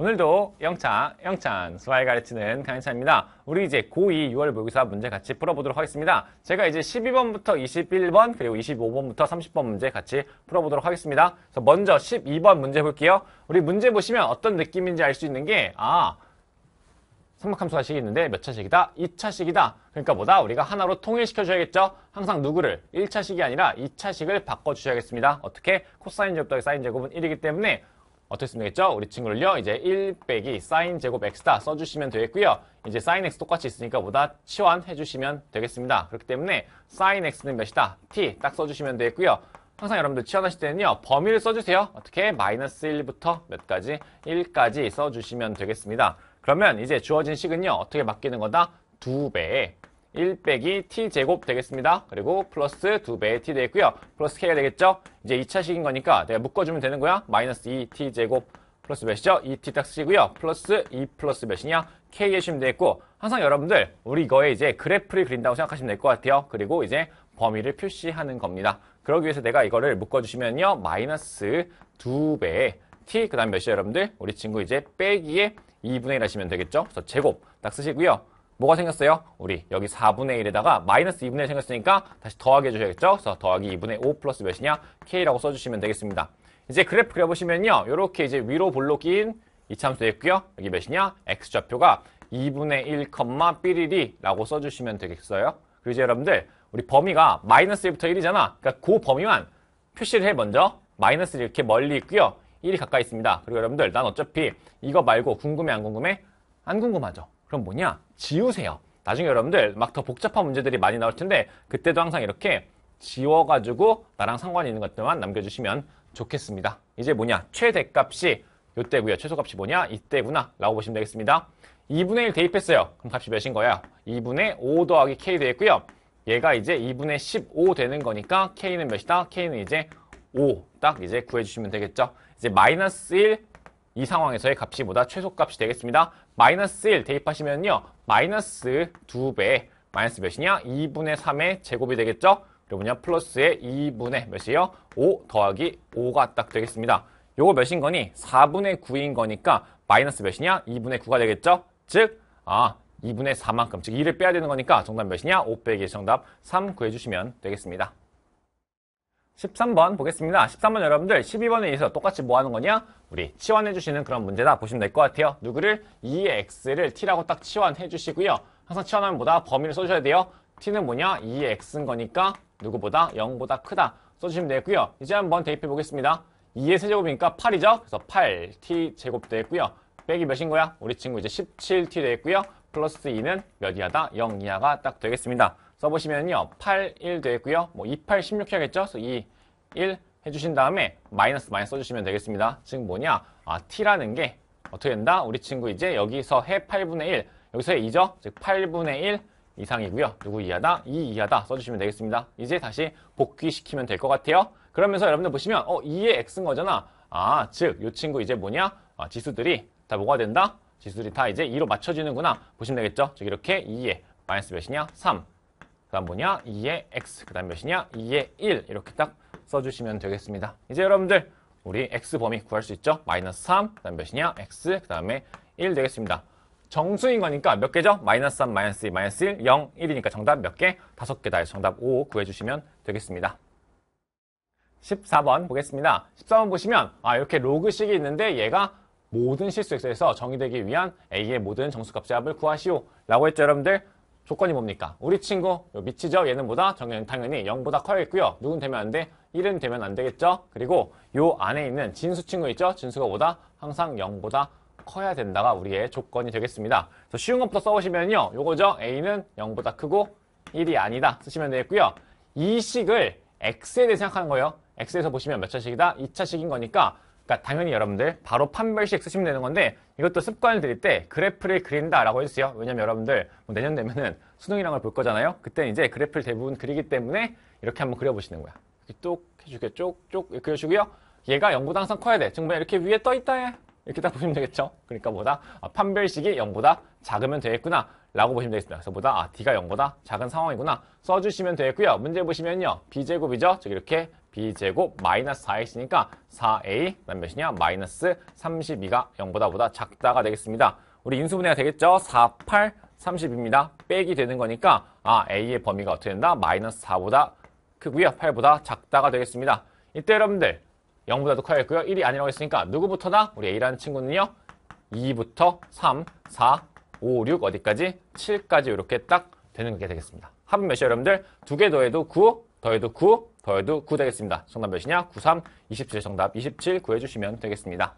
오늘도 영창, 영창 수화에 가르치는 강의찬입니다 우리 이제 고2 6월 모의고사 문제 같이 풀어보도록 하겠습니다. 제가 이제 12번부터 21번 그리고 25번부터 30번 문제 같이 풀어보도록 하겠습니다. 그래서 먼저 12번 문제 볼게요. 우리 문제 보시면 어떤 느낌인지 알 수 있는 게 아, 삼각함수화식이 있는데 몇 차식이다? 2차식이다. 그러니까 뭐다? 우리가 하나로 통일시켜줘야겠죠? 항상 누구를? 1차식이 아니라 2차식을 바꿔주셔야겠습니다. 어떻게? 코사인 제곱더하 사인 제곱은 1이기 때문에 어떻게 쓰면 되겠죠? 우리 친구를요. 이제 1 빼기 사인 제곱 x다 써주시면 되겠고요. 이제 사인 x 똑같이 있으니까 보다 치환해주시면 되겠습니다. 그렇기 때문에 사인 x는 몇이다? t 딱 써주시면 되겠고요. 항상 여러분들 치환하실 때는요. 범위를 써주세요. 어떻게? 마이너스 1부터 몇까지? 1까지 써주시면 되겠습니다. 그러면 이제 주어진 식은요. 어떻게 바뀌는 거다? 두배의 1 빼기 t제곱 되겠습니다. 그리고 플러스 2배의 t 되겠고요. 플러스 k가 되겠죠? 이제 2차식인 거니까 내가 묶어주면 되는 거야. 마이너스 2t제곱 플러스 몇이죠? 2t 딱 쓰시고요. 플러스 2 플러스 몇이냐? k 해주시면 되겠고 항상 여러분들 우리 이거에 이제 그래프를 그린다고 생각하시면 될 것 같아요. 그리고 이제 범위를 표시하는 겁니다. 그러기 위해서 내가 이거를 묶어주시면요. 마이너스 2배의 t 그 다음 몇이죠 여러분들? 우리 친구 이제 빼기에 2분의 1 하시면 되겠죠? 그래서 제곱 딱 쓰시고요. 뭐가 생겼어요? 우리 여기 4분의 1에다가 마이너스 2분의 1 생겼으니까 다시 더하기 해주셔야겠죠? 그래서 더하기 2분의 5 플러스 몇이냐? K라고 써주시면 되겠습니다. 이제 그래프 그려보시면요. 이렇게 이제 위로 볼록 인이 참수 있고요. 여기 몇이냐? X좌표가 2분의 1, 삘1이라고 써주시면 되겠어요. 그리고 이제 여러분들 우리 범위가 마이너스 1부터 1이잖아. 그러니까 그 범위만 표시를 해 먼저. 마이너스 이렇게 멀리 있고요. 1이 가까이 있습니다. 그리고 여러분들 난 어차피 이거 말고 궁금해 안 궁금해? 안 궁금하죠. 그럼 뭐냐? 지우세요. 나중에 여러분들 막 더 복잡한 문제들이 많이 나올 텐데 그때도 항상 이렇게 지워가지고 나랑 상관이 있는 것들만 남겨주시면 좋겠습니다. 이제 뭐냐? 최대값이 요때고요. 최소값이 뭐냐? 이때구나 라고 보시면 되겠습니다. 2분의 1 대입했어요. 그럼 값이 몇인 거야? 2분의 5 더하기 k 되겠고요. 얘가 이제 2분의 15 되는 거니까 k는 몇이다? k는 이제 5 딱 이제 구해주시면 되겠죠. 이제 마이너스 1이 상황에서의 값이보다 최소값이 되겠습니다. 마이너스 1 대입하시면요. 마이너스 2배 마이너스 몇이냐? 2분의 3의 제곱이 되겠죠? 그러면요. 플러스의 2분의 몇이요? 에5 더하기 5가 딱 되겠습니다. 요거 몇인 거니? 4분의 9인 거니까 마이너스 몇이냐? 2분의 9가 되겠죠? 즉, 아, 2분의 4만큼, 즉 2를 빼야 되는 거니까 정답 몇이냐? 5 빼기 정답 3 구해주시면 되겠습니다. 13번 보겠습니다. 13번 여러분들 12번에 의해서 똑같이 뭐 하는 거냐? 우리 치환해 주시는 그런 문제다 보시면 될 것 같아요. 누구를 e x를 t라고 딱 치환해 주시고요. 항상 치환하면 뭐다? 범위를 써주셔야 돼요. t는 뭐냐? e x인 거니까 누구보다 0보다 크다 써주시면 되고요. 겠 이제 한번 대입해 보겠습니다. 2의 세제곱이니까 8이죠? 그래서 8t 제곱 되겠고요. 빼기 몇인 거야? 우리 친구 이제 17t 되겠고요. 플러스 2는 몇 이하다? 0 이하가 딱 되겠습니다. 써보시면요. 8, 1 되겠고요. 뭐 2, 8, 16 해야겠죠? 그래서 2, 1 해주신 다음에 마이너스 마이너스 써주시면 되겠습니다. 지금 뭐냐? 아, t라는 게 어떻게 된다? 우리 친구 이제 여기서 해 8분의 1, 여기서 해 2죠? 즉 8분의 1 이상이고요. 누구 이하다? 2 이하다 써주시면 되겠습니다. 이제 다시 복귀시키면 될 것 같아요. 그러면서 여러분들 보시면 어 2의 x인 거잖아. 아, 즉 이 친구 이제 뭐냐? 아, 지수들이 다 뭐가 된다? 지수들이 다 이제 2로 맞춰지는구나. 보시면 되겠죠? 즉 이렇게 2의 마이너스 몇이냐? 3그 다음 뭐냐? 2의 x. 그 다음 몇이냐? 2의 1. 이렇게 딱 써주시면 되겠습니다. 이제 여러분들 우리 x 범위 구할 수 있죠? 마이너스 3, 그 다음 몇이냐? x, 그 다음에 1 되겠습니다. 정수인 거니까 몇 개죠? 마이너스 3, 마이너스 2, 마이너스 1, 0, 1이니까 정답 몇 개? 다섯 개 다해서 정답 5 구해주시면 되겠습니다. 14번 보겠습니다. 14번 보시면 아 이렇게 로그식이 있는데 얘가 모든 실수에서 정의되기 위한 A의 모든 정수값의 합을 구하시오 라고 했죠 여러분들 조건이 뭡니까? 우리 친구 미치죠? 얘는 뭐다? 정연 당연히 0보다 커야겠고요. 누군 되면 안 돼? 1은 되면 안 되겠죠? 그리고 요 안에 있는 진수 친구 있죠? 진수가 뭐다? 항상 0보다 커야 된다가 우리의 조건이 되겠습니다. 그래서 쉬운 것부터 써보시면요. 요거죠? a는 0보다 크고 1이 아니다 쓰시면 되겠고요. 이 식을 x에 대해 생각하는 거예요. x에서 보시면 몇 차식이다? 2차식인 거니까 그러니까 당연히 여러분들 바로 판별식 쓰시면 되는 건데 이것도 습관을 들일 때 그래프를 그린다라고 해주세요. 왜냐면 여러분들 뭐 내년 되면은 수능이란걸볼 거잖아요. 그때 이제 그래프를 대부분 그리기 때문에 이렇게 한번 그려보시는 거야. 이렇게 똑 해주게 쪽쪽 그려주고요. 얘가 0보다 항상 커야 돼. 정말 이렇게 위에 떠 있다 해. 이렇게 딱 보시면 되겠죠. 그러니까 뭐다? 아, 판별식이 0보다 작으면 되겠구나. 라고 보시면 되겠습니다. 그래서 뭐다? 아, D가 0보다 작은 상황이구나. 써주시면 되겠고요. 문제 보시면요. B제곱이죠. 저기 이렇게 B제곱 마이너스 4X니까 4A 난 몇이냐? 마이너스 32가 0보다 보다 작다가 되겠습니다. 우리 인수분해가 되겠죠. 4, 8, 30입니다. 빼기 되는 거니까 아 A의 범위가 어떻게 된다? 마이너스 4보다 크고요. 8보다 작다가 되겠습니다. 이때 여러분들 0보다도 커야겠고요. 1이 아니라고 했으니까 누구부터나 우리 A라는 친구는요. 2부터 3, 4, 5, 6 어디까지? 7까지 이렇게 딱 되는 게 되겠습니다. 합은 몇이 여러분들? 두 개 더해도 9, 더해도 9, 더해도 9 되겠습니다. 정답 몇이냐? 9, 3, 27 정답 27 구해주시면 되겠습니다.